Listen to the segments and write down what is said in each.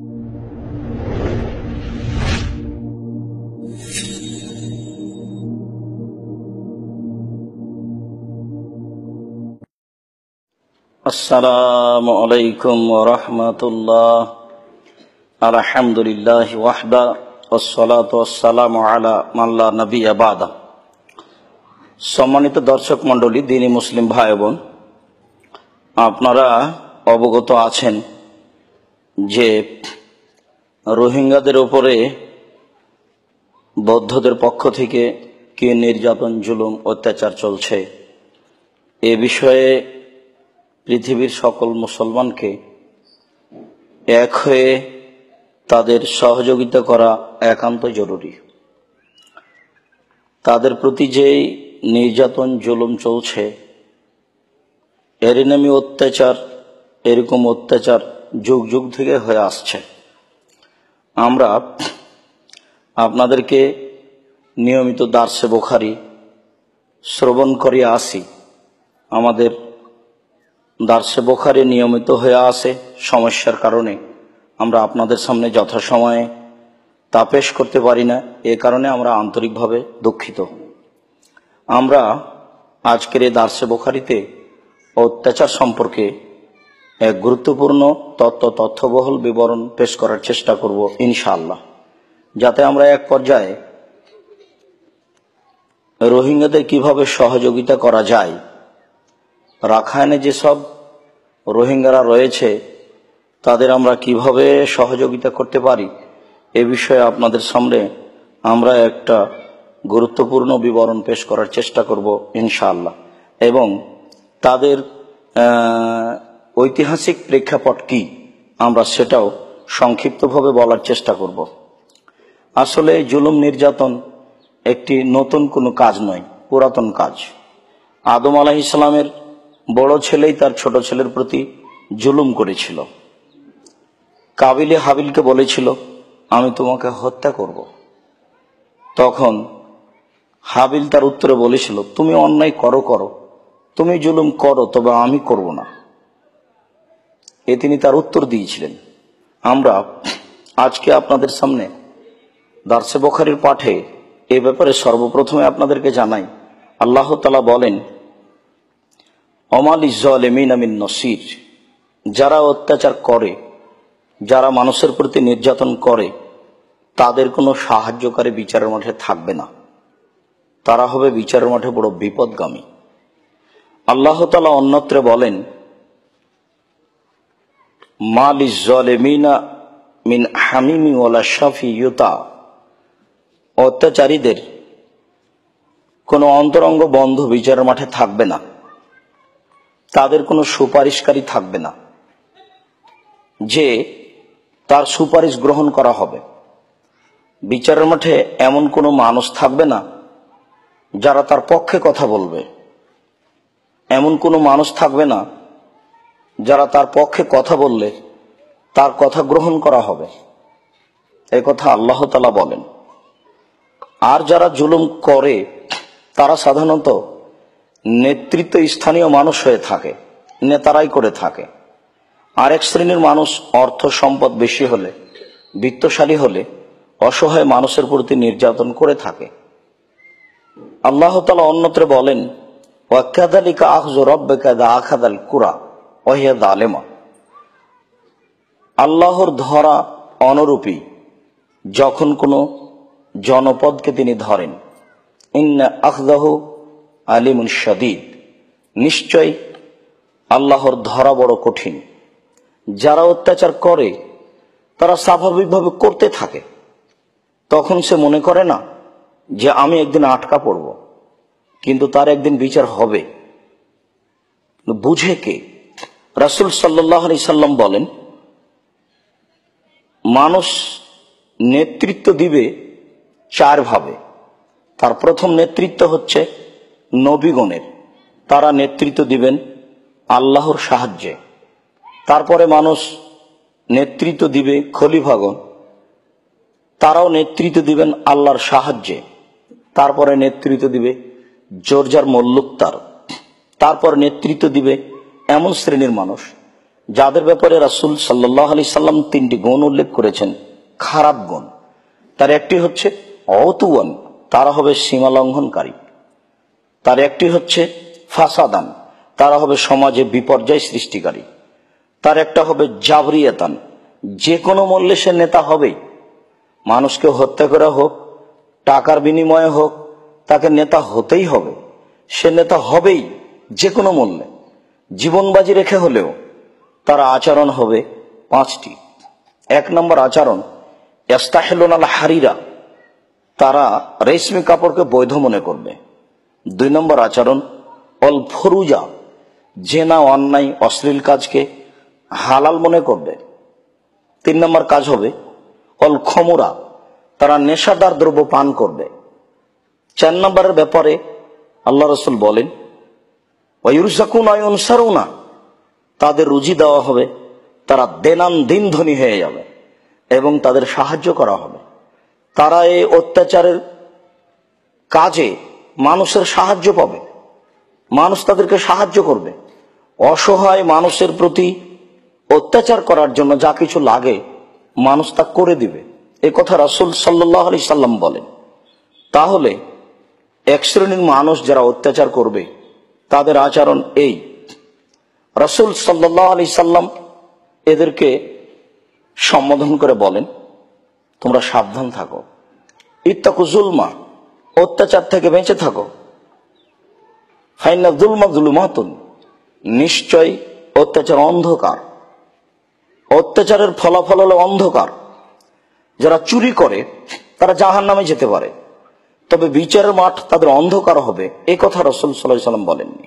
السلام عليكم ورحمة الله الحمد لله وحده والصلاة والسلام على من لا نبي بعد সম্মানিত দর্শক মণ্ডলী দিনী মুসলিম ভাই বোন আপনারা অবগত আছেন যে রোহিঙ্গাদের ওপরে বৌদ্ধদের পক্ষ থেকে কে নির্যাতন জুলুম অত্যাচার চলছে এ বিষয়ে পৃথিবীর সকল মুসলমানকে এক হয়ে তাদের সহযোগিতা করা একান্ত জরুরি তাদের প্রতি যেই নির্যাতন জুলুম চলছে এরই অত্যাচার এরকম অত্যাচার যুগ যুগ থেকে হয়ে আসছে আমরা আপনাদেরকে নিয়মিত দার্সে বোখারি শ্রবণ করে আসি আমাদের দার্সে বোখারি নিয়মিত হয়ে আসে সমস্যার কারণে আমরা আপনাদের সামনে যথাসময়ে তা পেশ করতে পারি না এ কারণে আমরা আন্তরিকভাবে দুঃখিত আমরা আজকের এই দার্সে বোখারিতে অত্যাচার সম্পর্কে এক গুরুত্বপূর্ণ তত্ত্ব তথ্যবহল বিবরণ পেশ করার চেষ্টা করব ইনশাআল্লাহ যাতে আমরা এক পর্যায়ে রোহিঙ্গাদের কিভাবে সহযোগিতা করা যায় রাখায়নে যেসব রোহিঙ্গারা রয়েছে তাদের আমরা কিভাবে সহযোগিতা করতে পারি এ বিষয়ে আপনাদের সামনে আমরা একটা গুরুত্বপূর্ণ বিবরণ পেশ করার চেষ্টা করব ইনশাআল্লাহ এবং তাদের ঐতিহাসিক প্রেক্ষাপট কি আমরা সেটাও সংক্ষিপ্তভাবে বলার চেষ্টা করব আসলে জুলুম নির্যাতন একটি নতুন কোনো কাজ নয় পুরাতন কাজ আদম আলাহ ইসলামের বড় ছেলেই তার ছোট ছেলের প্রতি জুলুম করেছিল কাবিলে হাবিলকে বলেছিল আমি তোমাকে হত্যা করব তখন হাবিল তার উত্তরে বলেছিল তুমি অন্যায় করো করো তুমি জুলুম করো তবে আমি করব না এ তিনি তার উত্তর দিয়েছিলেন আমরা আজকে আপনাদের সামনে দার্সে বখারির পাঠে এ ব্যাপারে সর্বপ্রথমে আপনাদেরকে জানাই আল্লাহ তালা বলেন অমাল এমিন আমিন নসির যারা অত্যাচার করে যারা মানুষের প্রতি নির্যাতন করে তাদের কোনো সাহায্যকারী বিচারের মাঠে থাকবে না তারা হবে বিচারের মাঠে বড় বিপদগামী আল্লাহতালা অন্যত্রে বলেন মালিজ জলেমিনা মিন হামিমিওয়ালা শাফি ইউতা অত্যাচারীদের কোনো অন্তরঙ্গ বন্ধ বিচারের মাঠে থাকবে না তাদের কোনো সুপারিশকারী থাকবে না যে তার সুপারিশ গ্রহণ করা হবে বিচারের মাঠে এমন কোনো মানুষ থাকবে না যারা তার পক্ষে কথা বলবে এমন কোনো মানুষ থাকবে না যারা তার পক্ষে কথা বললে তার কথা গ্রহণ করা হবে এ কথা আল্লাহ তালা বলেন আর যারা জুলুম করে তারা সাধারণত নেতৃত্ব স্থানীয় মানুষ হয়ে থাকে নেতারাই করে থাকে আরেক শ্রেণীর মানুষ অর্থ সম্পদ বেশি হলে বিত্তশালী হলে অসহায় মানুষের প্রতি নির্যাতন করে থাকে আল্লাহ তালা অন্যত্রে বলেন আহ আহজ রব্বেকাদা আখাদাল কুরা ওহিয়া দালেমা আল্লাহর ধরা অনরূপী যখন কোনো জনপদকে তিনি ধরেন ইন্না আখদাহ আলিমুন সদিদ নিশ্চয় আল্লাহর ধরা বড় কঠিন যারা অত্যাচার করে তারা স্বাভাবিকভাবে করতে থাকে তখন সে মনে করে না যে আমি একদিন আটকা পড়ব কিন্তু তার একদিন বিচার হবে বুঝে কে রাসুল সাল্লাহ সাল্লাম বলেন মানুষ নেতৃত্ব দিবে চারভাবে তার প্রথম নেতৃত্ব হচ্ছে নবীগণের তারা নেতৃত্ব দিবেন আল্লাহর সাহায্যে তারপরে মানুষ নেতৃত্ব দিবে খলিভাগন তারাও নেতৃত্ব দিবেন আল্লাহর সাহায্যে তারপরে নেতৃত্ব দিবে জর্জার মল্লুক তার তারপর নেতৃত্ব দিবে এমন শ্রেণীর মানুষ যাদের ব্যাপারে রাসুল সাল্লাহ আলি সাল্লাম তিনটি গুণ উল্লেখ করেছেন খারাপ গুণ তার একটি হচ্ছে অতুয়ন তারা হবে সীমা লঙ্ঘনকারী তার একটি হচ্ছে ফাসাদান তারা হবে সমাজে বিপর্যয় সৃষ্টিকারী তার একটা হবে জাবরিয়াতান যে কোনো মূল্যে সে নেতা হবেই মানুষকে হত্যা করা হোক টাকার বিনিময়ে হোক তাকে নেতা হতেই হবে সে নেতা হবেই যে কোনো মূল্যে জীবনবাজি রেখে হলেও তার আচরণ হবে পাঁচটি এক নম্বর আচরণ এস্তাহেলোনাল হারিরা তারা রেশমি কাপড়কে বৈধ মনে করবে দুই নম্বর আচরণ অল ফরুজা জেনা অন্যায় অশ্লীল কাজকে হালাল মনে করবে তিন নম্বর কাজ হবে অল খমরা তারা নেশাদার দ্রব্য পান করবে চার নম্বরের ব্যাপারে আল্লাহ রসুল বলেন ওয়ুরজাকুন তাদের রুজি দেওয়া হবে তারা দেনান দিন ধনী হয়ে যাবে এবং তাদের সাহায্য করা হবে তারা এই অত্যাচারের কাজে মানুষের সাহায্য পাবে মানুষ তাদেরকে সাহায্য করবে অসহায় মানুষের প্রতি অত্যাচার করার জন্য যা কিছু লাগে মানুষ তা করে দিবে এ কথা রাসুল সাল্লাহ আলি সাল্লাম বলেন তাহলে এক শ্রেণীর মানুষ যারা অত্যাচার করবে তাদের আচরণ এই রসুল সাল্লাহ আলি সাল্লাম এদেরকে সম্বোধন করে বলেন তোমরা সাবধান থাকো ইত্তাকু জুলমা অত্যাচার থেকে বেঁচে থাকো ফাইনা জুলমা জুলুমাতুন নিশ্চয় অত্যাচার অন্ধকার অত্যাচারের ফলাফল হলো অন্ধকার যারা চুরি করে তারা জাহান নামে যেতে পারে তবে বিচারের মাঠ তাদের অন্ধকার হবে এ কথা রসুল সাল্লাহ সাল্লাম বলেননি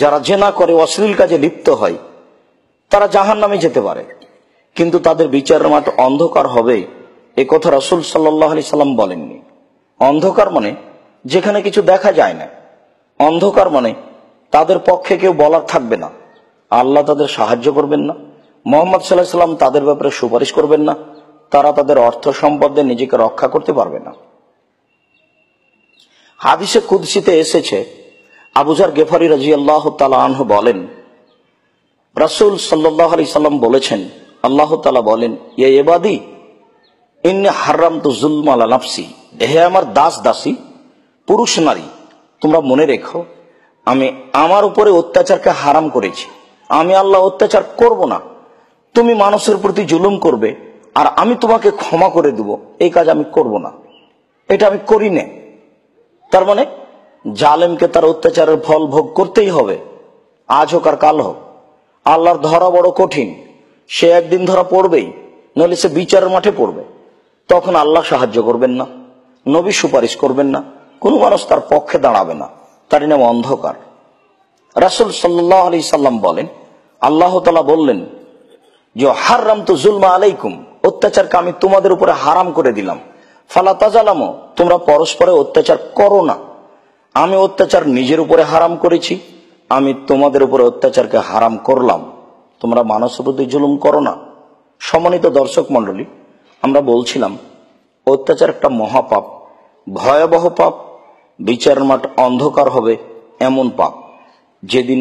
যারা জেনা করে অশ্লীল কাজে লিপ্ত হয় তারা জাহান নামে যেতে পারে কিন্তু তাদের বিচারের মাঠ অন্ধকার হবে এ কথা রসুল সাল্লাহ আলি সাল্লাম বলেননি অন্ধকার মানে যেখানে কিছু দেখা যায় না অন্ধকার মানে তাদের পক্ষে কেউ বলার থাকবে না আল্লাহ তাদের সাহায্য করবেন না মোহাম্মদ সাল্লাহ সাল্লাম তাদের ব্যাপারে সুপারিশ করবেন না তারা তাদের অর্থ সম্পদে নিজেকে রক্ষা করতে পারবে না হাদিসে কুদসিতে এসেছে আবুজার গেফারি রাজি আল্লাহ তালাহ বলেন রাসুল সাল্লাহ আলি সাল্লাম বলেছেন আল্লাহ তালা বলেন ইয়ে এবাদি ইন হারাম তো জুলমালা নাফসি এহে আমার দাস দাসী পুরুষ নারী তোমরা মনে রেখো আমি আমার উপরে অত্যাচারকে হারাম করেছি আমি আল্লাহ অত্যাচার করব না তুমি মানুষের প্রতি জুলুম করবে আর আমি তোমাকে ক্ষমা করে দেব এই কাজ আমি করব না এটা আমি করি না তার মানে জালেমকে তার অত্যাচারের ফল ভোগ করতেই হবে আজ হোক আর কাল হোক আল্লাহর ধরা বড় কঠিন সে একদিন ধরা পড়বেই নইলে সে বিচারের মাঠে পড়বে তখন আল্লাহ সাহায্য করবেন না নবী সুপারিশ করবেন না কোনো মানুষ তার পক্ষে দাঁড়াবে না তারই নাম অন্ধকার রাসুল সাল্লাহ আলি সাল্লাম বলেন আল্লাহ তালা বললেন যে রাম তো জুলমা আলাইকুম অত্যাচারকে আমি তোমাদের উপরে হারাম করে দিলাম ফালা তোমরা পরস্পরে অত্যাচার করো না আমি অত্যাচার নিজের উপরে হারাম করেছি আমি তোমাদের উপরে অত্যাচারকে হারাম করলাম তোমরা মানুষের প্রতি জুলুম করো না সম্মানিত দর্শক মণ্ডলী আমরা বলছিলাম অত্যাচার একটা মহাপাপ ভয়াবহ পাপ বিচার মাঠ অন্ধকার হবে এমন পাপ যেদিন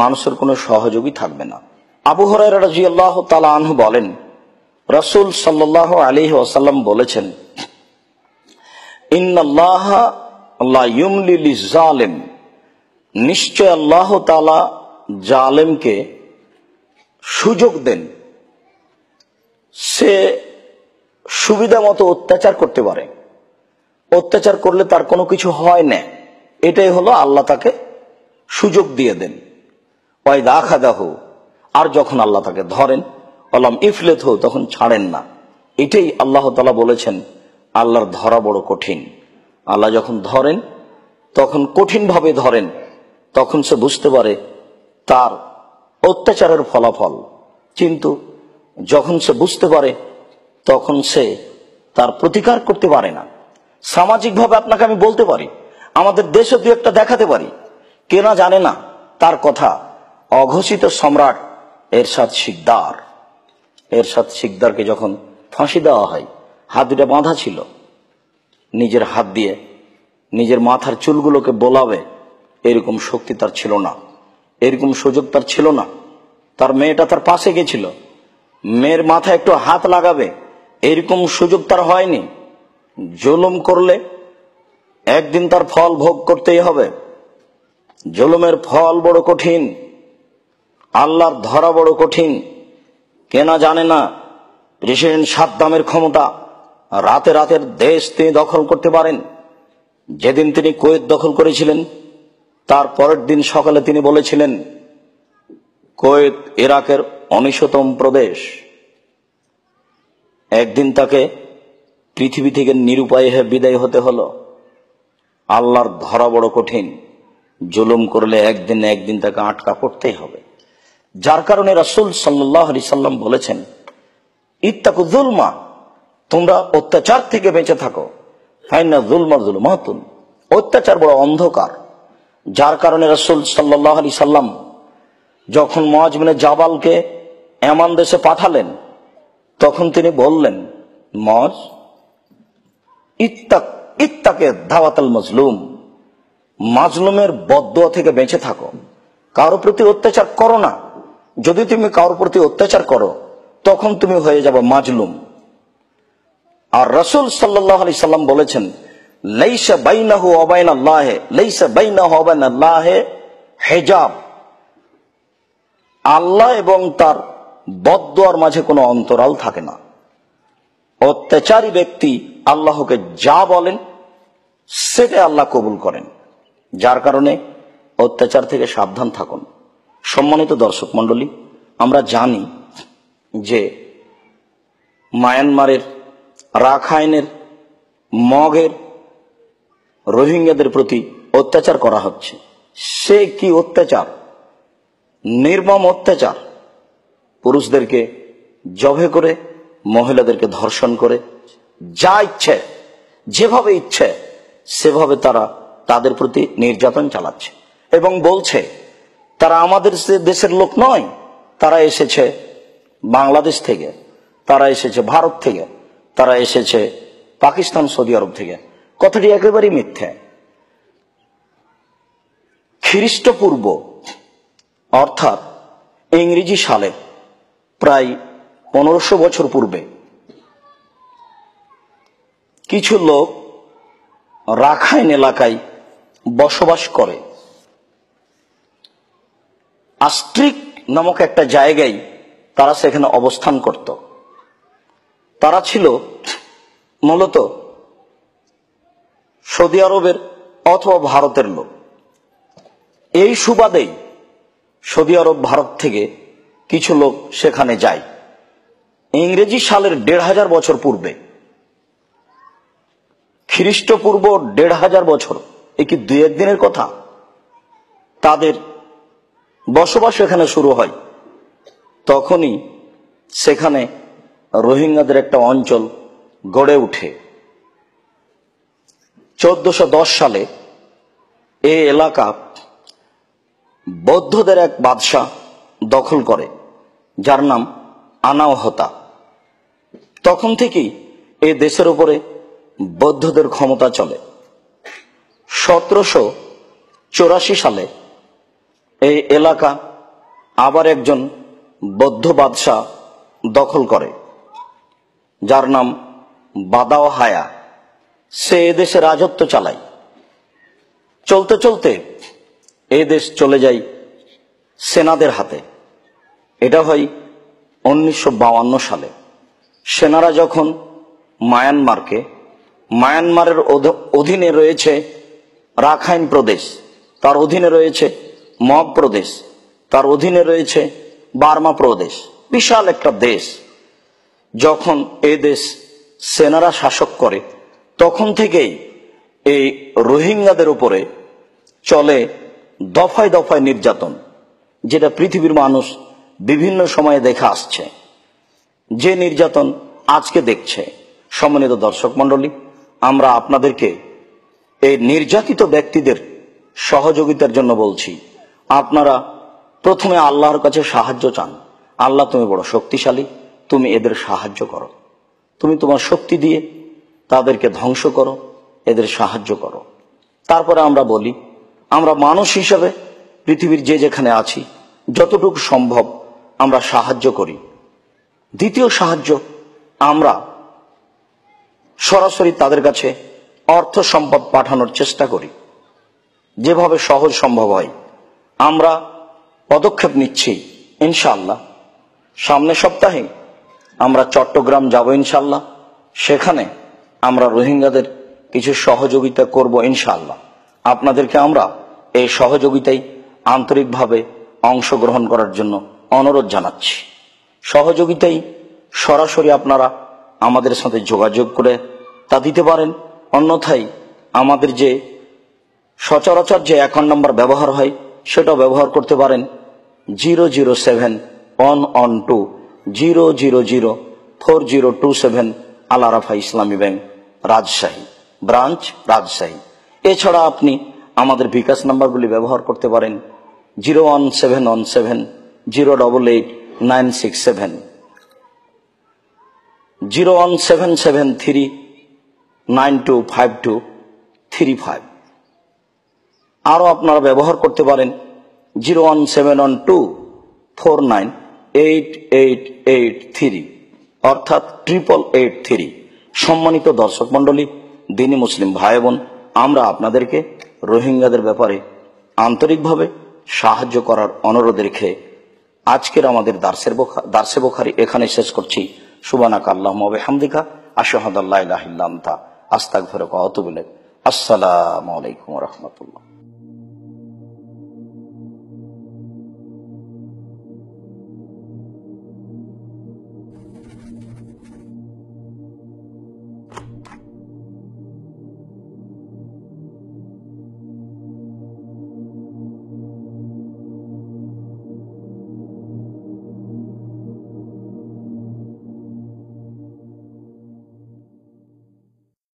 মানুষের কোনো সহযোগী থাকবে না আবু হরাই আল্লাহ তালা আনহু বলেন রসুল সাল্লাহ আলী ওসাল্লাম বলেছেন জালেম নিশ্চয় আল্লাহ তালা জালেমকে সুযোগ দেন সে সুবিধা মতো অত্যাচার করতে পারে অত্যাচার করলে তার কোনো কিছু হয় না এটাই হলো আল্লাহ তাকে সুযোগ দিয়ে দেন দাখা দেহ আর যখন আল্লাহ তাকে ধরেন অলাম ইফলেত তখন ছাড়েন না এটাই আল্লাহ তালা বলেছেন আল্লাহর ধরা বড় কঠিন আল্লাহ যখন ধরেন তখন কঠিনভাবে ধরেন তখন সে বুঝতে পারে তার অত্যাচারের ফলাফল কিন্তু যখন সে বুঝতে পারে তখন সে তার প্রতিকার করতে পারে না সামাজিকভাবে আপনাকে আমি বলতে পারি আমাদের দেশে দু একটা দেখাতে পারি কেনা জানে না তার কথা অঘোষিত সম্রাট এরশাদ শিকদার এরশাদ শিকদারকে যখন ফাঁসি দেওয়া হয় হাত দুটা বাঁধা ছিল নিজের হাত দিয়ে নিজের মাথার চুলগুলোকে বোলাবে এরকম শক্তি তার ছিল না এরকম সুযোগ তার ছিল না তার মেয়েটা তার পাশে গেছিল মেয়ের মাথা একটু হাত লাগাবে এরকম সুযোগ তার হয়নি জুলুম করলে একদিন তার ফল ভোগ করতেই হবে জুলুমের ফল বড় কঠিন আল্লাহর ধরা বড় কঠিন কেনা জানে না প্রেসিডেন্ট সাদ্দামের ক্ষমতা রাতে রাতের দেশ তিনি দখল করতে পারেন যেদিন তিনি কুয়েত দখল করেছিলেন তার পরের দিন সকালে তিনি বলেছিলেন কোয়েত ইরাকের অনিশতম প্রদেশ একদিন তাকে পৃথিবী থেকে নিরুপায় হয়ে বিদায় হতে হলো আল্লাহর ধরা বড় কঠিন জুলুম করলে একদিন একদিন তাকে আটকা করতেই হবে যার কারণে রাসুল সাল্লাহ সাল্লাম বলেছেন ইত্তাকু জুলমা তোমরা অত্যাচার থেকে বেঁচে থাকো ফাইনা জুলমা জুল মাহাতুন অত্যাচার বড় অন্ধকার যার কারণে রসুল সাল্লাহ আলি সাল্লাম যখন মহাজমিনে জাবালকে এমন দেশে পাঠালেন তখন তিনি বললেন মজ ইত্তাক ইত্তাকে ধাওয়াতাল মজলুম মাজলুমের বদয়া থেকে বেঁচে থাকো কারোর প্রতি অত্যাচার করো না যদি তুমি কারোর প্রতি অত্যাচার করো তখন তুমি হয়ে যাবে মাজলুম আর রসুল সাল্লি সাল্লাম বলেছেন লাইসা বাইনাহু অবাইন আল্লাহে লাইসা বাইনাহু অবাইন আল্লাহে হেজাব আল্লাহ এবং তার বদার মাঝে কোনো অন্তরাল থাকে না অত্যাচারী ব্যক্তি আল্লাহকে যা বলেন সেটা আল্লাহ কবুল করেন যার কারণে অত্যাচার থেকে সাবধান থাকুন সম্মানিত দর্শক মণ্ডলী আমরা জানি যে মায়ানমারের রাখাইনের মগের রোহিঙ্গাদের প্রতি অত্যাচার করা হচ্ছে সে কি অত্যাচার নির্মম অত্যাচার পুরুষদেরকে জবে করে মহিলাদেরকে ধর্ষণ করে যা ইচ্ছে যেভাবে ইচ্ছে সেভাবে তারা তাদের প্রতি নির্যাতন চালাচ্ছে এবং বলছে তারা আমাদের দেশের লোক নয় তারা এসেছে বাংলাদেশ থেকে তারা এসেছে ভারত থেকে তারা এসেছে পাকিস্তান সৌদি আরব থেকে কথাটি একেবারেই মিথ্যে খ্রিস্টপূর্ব অর্থাৎ ইংরেজি সালে প্রায় পনেরোশো বছর পূর্বে কিছু লোক রাখাইন এলাকায় বসবাস করে আস্ট্রিক নামক একটা জায়গায় তারা সেখানে অবস্থান করত তারা ছিল মূলত সৌদি আরবের অথবা ভারতের লোক এই সুবাদেই সৌদি আরব ভারত থেকে কিছু লোক সেখানে যায় ইংরেজি সালের দেড় হাজার বছর পূর্বে খ্রিস্টপূর্ব দেড় হাজার বছর এ কি দুই একদিনের কথা তাদের বসবাস এখানে শুরু হয় তখনই সেখানে রোহিঙ্গাদের একটা অঞ্চল গড়ে উঠে চোদ্দশো সালে এ এলাকা বৌদ্ধদের এক বাদশাহ দখল করে যার নাম আনাওহতা তখন থেকেই এ দেশের উপরে বৌদ্ধদের ক্ষমতা চলে সতেরোশো চৌরাশি সালে এই এলাকা আবার একজন বৌদ্ধ বাদশাহ দখল করে যার নাম বাদাও হায়া সে এদেশে রাজত্ব চালায় চলতে চলতে এ দেশ চলে যায় সেনাদের হাতে এটা হয় উনিশশো সালে সেনারা যখন মায়ানমারকে মায়ানমারের অধীনে রয়েছে রাখাইন প্রদেশ তার অধীনে রয়েছে মগ প্রদেশ তার অধীনে রয়েছে বার্মা প্রদেশ বিশাল একটা দেশ যখন এ দেশ সেনারা শাসক করে তখন থেকেই এই রোহিঙ্গাদের উপরে চলে দফায় দফায় নির্যাতন যেটা পৃথিবীর মানুষ বিভিন্ন সময়ে দেখে আসছে যে নির্যাতন আজকে দেখছে সম্মানিত দর্শক মণ্ডলী আমরা আপনাদেরকে এই নির্যাতিত ব্যক্তিদের সহযোগিতার জন্য বলছি আপনারা প্রথমে আল্লাহর কাছে সাহায্য চান আল্লাহ তুমি বড় শক্তিশালী তুমি এদের সাহায্য করো তুমি তোমার শক্তি দিয়ে তাদেরকে ধ্বংস করো এদের সাহায্য করো তারপরে আমরা বলি আমরা মানুষ হিসাবে পৃথিবীর যে যেখানে আছি যতটুকু সম্ভব আমরা সাহায্য করি দ্বিতীয় সাহায্য আমরা সরাসরি তাদের কাছে অর্থ সম্পদ পাঠানোর চেষ্টা করি যেভাবে সহজ সম্ভব হয় আমরা পদক্ষেপ নিচ্ছি ইনশাআল্লাহ সামনে সপ্তাহে আমরা চট্টগ্রাম যাব ইনশাল্লাহ সেখানে আমরা রোহিঙ্গাদের কিছু সহযোগিতা করব ইনশাল্লাহ আপনাদেরকে আমরা এই সহযোগিতায় আন্তরিকভাবে অংশগ্রহণ করার জন্য অনুরোধ জানাচ্ছি সহযোগিতায় সরাসরি আপনারা আমাদের সাথে যোগাযোগ করে তা দিতে পারেন অন্যথায় আমাদের যে সচরাচর যে অ্যাকাউন্ট নাম্বার ব্যবহার হয় সেটা ব্যবহার করতে পারেন zero zero seven one one two zero zero zero four zero two seven Al-Arafah Islami bank Rajshahi branch Rajshahi এছাড়া আপনি আমাদের বিকাশ নাম্বারগুলি ব্যবহার করতে পারেন zero one seven one seven zero double eight nine six seven zero one seven seven three nine two five two three five আরও আপনারা ব্যবহার করতে পারেন zero one seven one two four nine eight eight eight three অর্থাৎ triple eight three সম্মানিত দর্শক মণ্ডলী দিনী মুসলিম ভাই বোন আমরা আপনাদেরকে রোহিঙ্গাদের ব্যাপারে আন্তরিকভাবে সাহায্য করার অনুরোধ রেখে আজকের আমাদের দার্সের বোখা দার্সে বোখারি এখানে শেষ করছি সুবানাক আল্লাহ হামদিকা আশাহাদ আল্লাহ আস্তাক ফেরক অতুবিলেক আসসালামু আলাইকুম রহমতুল্লাহ